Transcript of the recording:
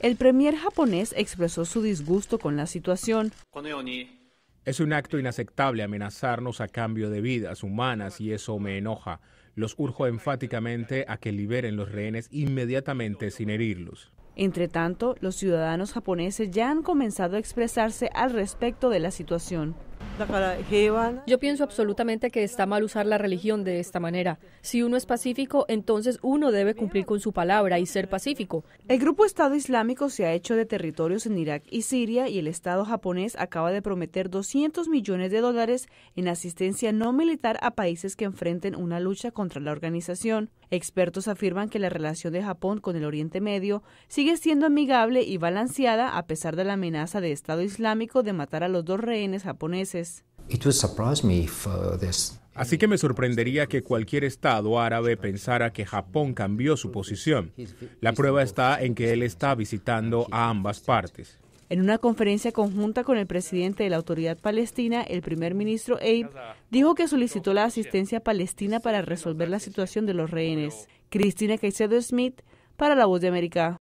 El premier japonés expresó su disgusto con la situación. Es un acto inaceptable amenazarnos a cambio de vidas humanas y eso me enoja. Los urjo enfáticamente a que liberen los rehenes inmediatamente sin herirlos. Entre tanto, los ciudadanos japoneses ya han comenzado a expresarse al respecto de la situación. Yo pienso absolutamente que está mal usar la religión de esta manera. Si uno es pacífico, entonces uno debe cumplir con su palabra y ser pacífico. El grupo Estado Islámico se ha hecho de territorios en Irak y Siria y el Estado japonés acaba de prometer 200 millones de dólares en asistencia no militar a países que enfrenten una lucha contra la organización. Expertos afirman que la relación de Japón con el Oriente Medio sigue siendo amigable y balanceada a pesar de la amenaza de Estado Islámico de matar a los dos rehenes japoneses. Uh, Así que me sorprendería que cualquier Estado árabe pensara que Japón cambió su posición. La prueba está en que él está visitando a ambas partes. En una conferencia conjunta con el presidente de la autoridad palestina, el primer ministro Abe dijo que solicitó la asistencia palestina para resolver la situación de los rehenes. Cristina Caicedo Smith, para La Voz de América.